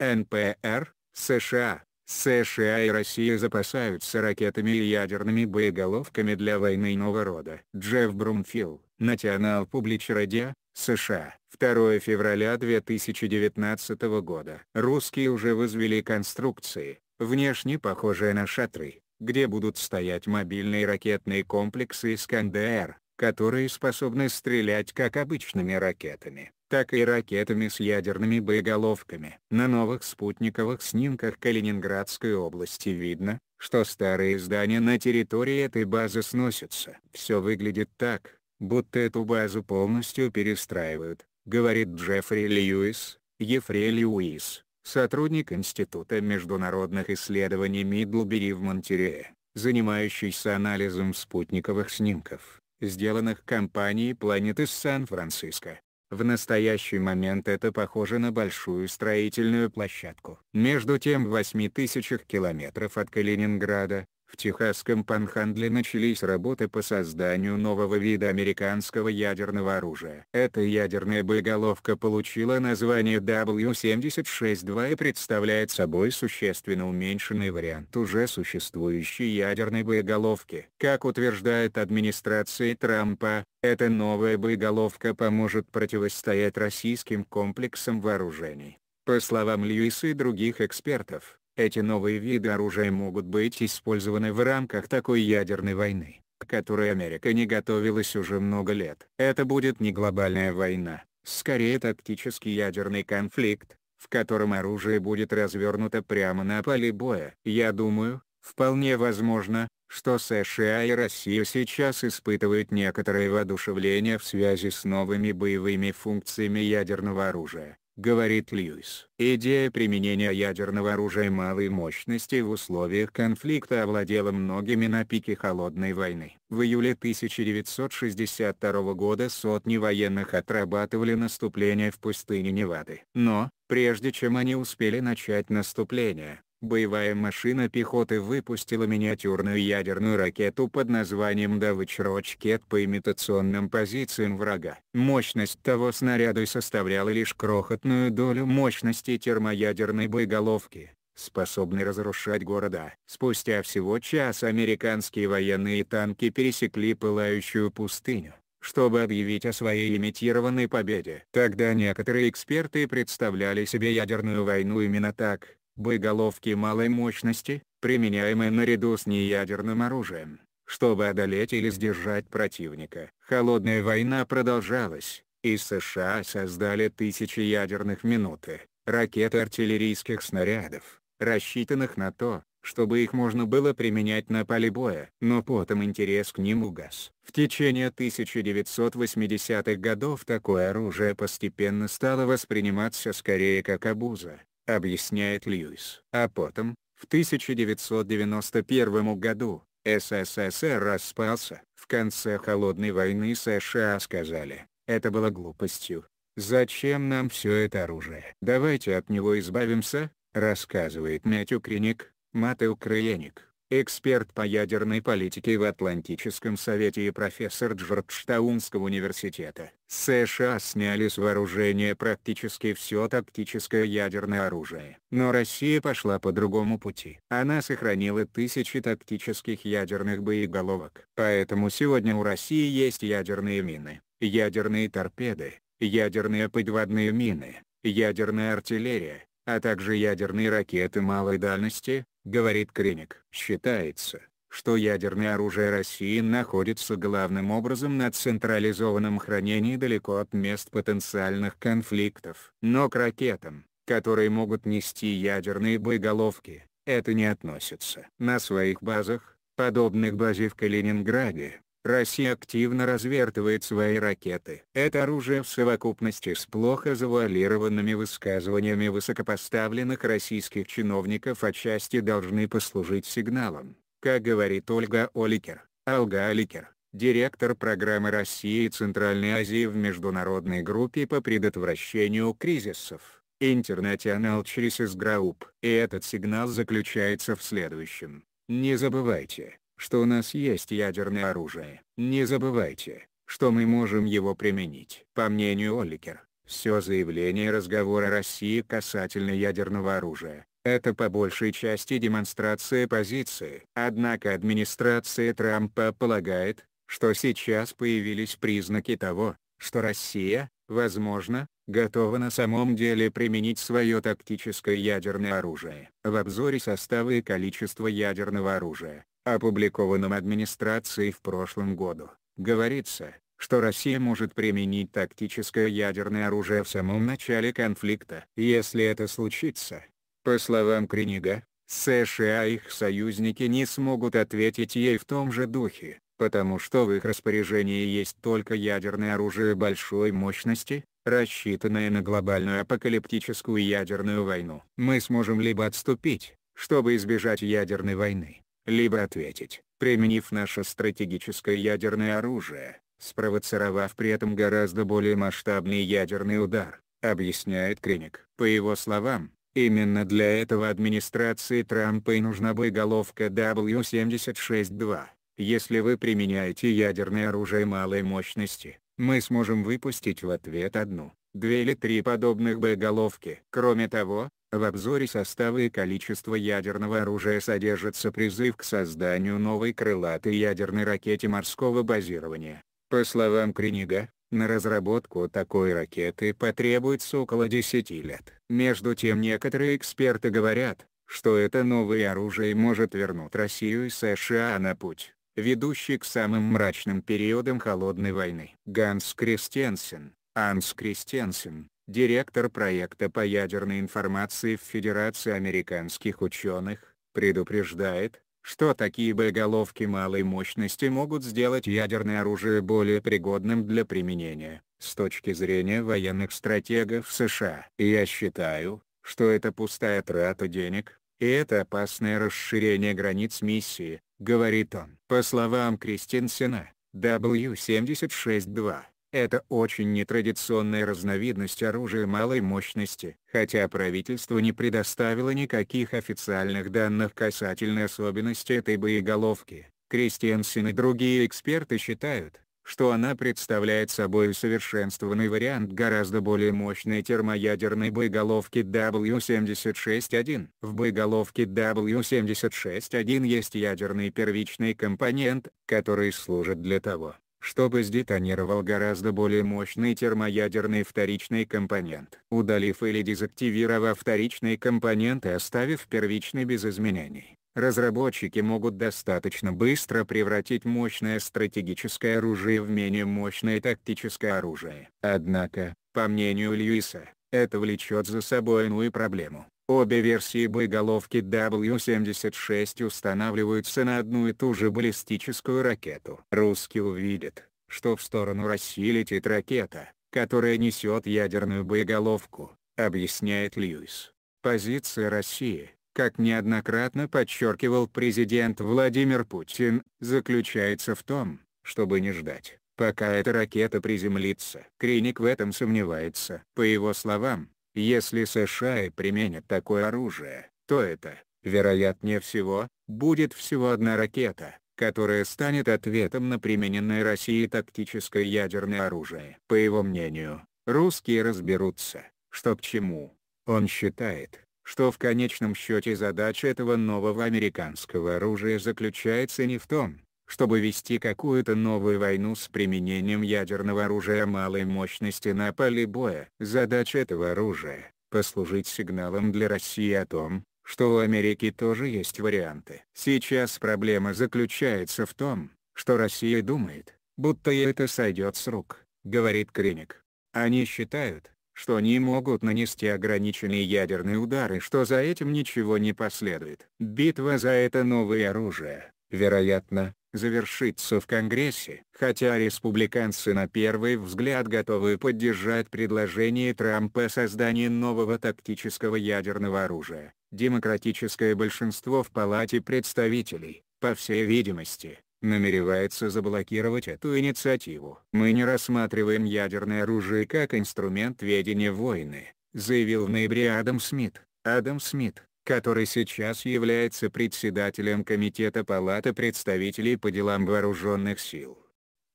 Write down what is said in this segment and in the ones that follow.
НПР, США, США и Россия запасаются ракетами и ядерными боеголовками для войны иного рода. Джефф Брумфилл, National Public Radio, США. 2 февраля 2019 года. Русские уже возвели конструкции, внешне похожие на шатры, где будут стоять мобильные ракетные комплексы «Искандер», которые способны стрелять как обычными ракетами, так и ракетами с ядерными боеголовками. На новых спутниковых снимках Калининградской области видно, что старые здания на территории этой базы сносятся. Все выглядит так, будто эту базу полностью перестраивают, говорит Джеффри Льюис, Ефрей Льюис, сотрудник Института международных исследований Мидлбери в Монтерее, занимающийся анализом спутниковых снимков, сделанных компанией Планеты из Сан-Франциско. В настоящий момент это похоже на большую строительную площадку. Между тем в 8000 километров от Калининграда, в техасском панхандле начались работы по созданию нового вида американского ядерного оружия. Эта ядерная боеголовка получила название W-76-2 и представляет собой существенно уменьшенный вариант уже существующей ядерной боеголовки. Как утверждает администрация Трампа, эта новая боеголовка поможет противостоять российским комплексам вооружений. По словам Льюиса и других экспертов, эти новые виды оружия могут быть использованы в рамках такой ядерной войны, к которой Америка не готовилась уже много лет. Это будет не глобальная война, скорее тактический ядерный конфликт, в котором оружие будет развернуто прямо на поле боя. Я думаю, вполне возможно, что США и Россия сейчас испытывают некоторое воодушевление в связи с новыми боевыми функциями ядерного оружия говорит Льюис. Идея применения ядерного оружия малой мощности в условиях конфликта овладела многими на пике Холодной войны. В июле 1962 года сотни военных отрабатывали наступление в пустыне Невады. Но, прежде чем они успели начать наступление, Боевая машина пехоты выпустила миниатюрную ядерную ракету под названием «Давыч Рочкет» по имитационным позициям врага. Мощность того снаряда составляла лишь крохотную долю мощности термоядерной боеголовки способной разрушать города. Спустя всего час американские военные танки пересекли пылающую пустыню, чтобы объявить о своей имитированной победе. Тогда некоторые эксперты представляли себе ядерную войну именно так боеголовки малой мощности, применяемые наряду с неядерным оружием, чтобы одолеть или сдержать противника. Холодная война продолжалась, и США создали тысячи ядерных минуты, ракет и артиллерийских снарядов, рассчитанных на то, чтобы их можно было применять на поле боя. Но потом интерес к ним угас. В течение 1980-х годов такое оружие постепенно стало восприниматься скорее как обуза, объясняет Льюис. А потом, в 1991 году, СССР распался. В конце Холодной войны США сказали, это было глупостью. Зачем нам все это оружие? Давайте от него избавимся, рассказывает Мэтью Креник, Матео Крыленик эксперт по ядерной политике в Атлантическом совете и профессор Джорджтаунского университета. США сняли с вооружения практически все тактическое ядерное оружие. Но Россия пошла по другому пути. Она сохранила тысячи тактических ядерных боеголовок. Поэтому сегодня у России есть ядерные мины, ядерные торпеды, ядерные подводные мины, ядерная артиллерия, а также ядерные ракеты малой дальности, говорит Креник. Считается, что ядерное оружие России находится главным образом на централизованном хранении далеко от мест потенциальных конфликтов. Но к ракетам, которые могут нести ядерные боеголовки, это не относится. На своих базах, подобных базе в Калининграде, Россия активно развертывает свои ракеты. Это оружие в совокупности с плохо завуалированными высказываниями высокопоставленных российских чиновников отчасти должны послужить сигналом. Как говорит Ольга Оликер, Алга Оликер, директор программы России и Центральной Азии в международной группе по предотвращению кризисов, International Crisis Group. И этот сигнал заключается в следующем. Не забывайте, что у нас есть ядерное оружие. Не забывайте, что мы можем его применить. По мнению Олликер, все заявление разговора России касательно ядерного оружия это по большей части демонстрация позиции. Однако администрация Трампа полагает, что сейчас появились признаки того, что Россия, возможно, готова на самом деле применить свое тактическое ядерное оружие. В обзоре состава и количества ядерного оружия, опубликованном администрацией в прошлом году, говорится, что Россия может применить тактическое ядерное оружие в самом начале конфликта. Если это случится, по словам Кринига, США и их союзники не смогут ответить ей в том же духе, потому что в их распоряжении есть только ядерное оружие большой мощности, рассчитанное на глобальную апокалиптическую ядерную войну. Мы сможем либо отступить, чтобы избежать ядерной войны, либо ответить, применив наше стратегическое ядерное оружие, спровоцировав при этом гораздо более масштабный ядерный удар, объясняет Креник. По его словам, именно для этого администрации Трампа и нужна боеголовка W76-2. Если вы применяете ядерное оружие малой мощности, мы сможем выпустить в ответ одну, две или три подобных боеголовки. Кроме того, в обзоре состава и количества ядерного оружия содержится призыв к созданию новой крылатой ядерной ракете морского базирования. По словам Кренига, на разработку такой ракеты потребуется около 10 лет. Между тем некоторые эксперты говорят, что это новое оружие может вернуть Россию и США на путь, ведущий к самым мрачным периодам Холодной войны. Ганс Кристенсен Анс Кристенсен, директор проекта по ядерной информации в Федерации американских ученых, предупреждает, что такие боеголовки малой мощности могут сделать ядерное оружие более пригодным для применения, с точки зрения военных стратегов США. Я считаю, что это пустая трата денег, и это опасное расширение границ миссии, говорит он. По словам Кристинсена, W76-2, это очень нетрадиционная разновидность оружия малой мощности. Хотя правительство не предоставило никаких официальных данных касательно особенностей этой боеголовки, Кристиансен и другие эксперты считают, что она представляет собой усовершенствованный вариант гораздо более мощной термоядерной боеголовки W76-1. В боеголовке W76-1 есть ядерный первичный компонент, который служит для того, чтобы сдетонировал гораздо более мощный термоядерный вторичный компонент. Удалив или дезактивировав вторичный компонент и оставив первичный без изменений, разработчики могут достаточно быстро превратить мощное стратегическое оружие в менее мощное тактическое оружие. Однако, по мнению Льюиса, это влечет за собой иную проблему. Обе версии боеголовки W-76 устанавливаются на одну и ту же баллистическую ракету. Русские увидят, что в сторону России летит ракета, которая несет ядерную боеголовку, объясняет Льюис. Позиция России, как неоднократно подчеркивал президент Владимир Путин, заключается в том, чтобы не ждать, пока эта ракета приземлится. Криник в этом сомневается. По его словам, если США и применят такое оружие, то это, вероятнее всего, будет всего одна ракета, которая станет ответом на примененное Россией тактическое ядерное оружие. По его мнению, русские разберутся, что к чему. Он считает, что в конечном счете задача этого нового американского оружия заключается не в том, чтобы вести какую-то новую войну с применением ядерного оружия малой мощности на поле боя. Задача этого оружия – послужить сигналом для России о том, что у Америки тоже есть варианты. Сейчас проблема заключается в том, что Россия думает, будто ей это сойдет с рук, говорит Креник. Они считают, что они могут нанести ограниченные ядерные удары, что за этим ничего не последует. Битва за это новое оружие, вероятно, завершится в Конгрессе. Хотя республиканцы на первый взгляд готовы поддержать предложение Трампа о создании нового тактического ядерного оружия, демократическое большинство в Палате представителей, по всей видимости, намеревается заблокировать эту инициативу. «Мы не рассматриваем ядерное оружие как инструмент ведения войны», заявил в ноябре Адам Смит. Адам Смит, который сейчас является председателем Комитета Палаты представителей по делам вооруженных сил.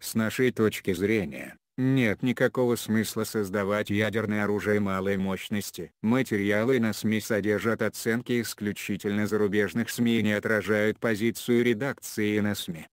С нашей точки зрения, нет никакого смысла создавать ядерное оружие малой мощности. Материалы на СМИ содержат оценки исключительно зарубежных СМИ и не отражают позицию редакции на СМИ.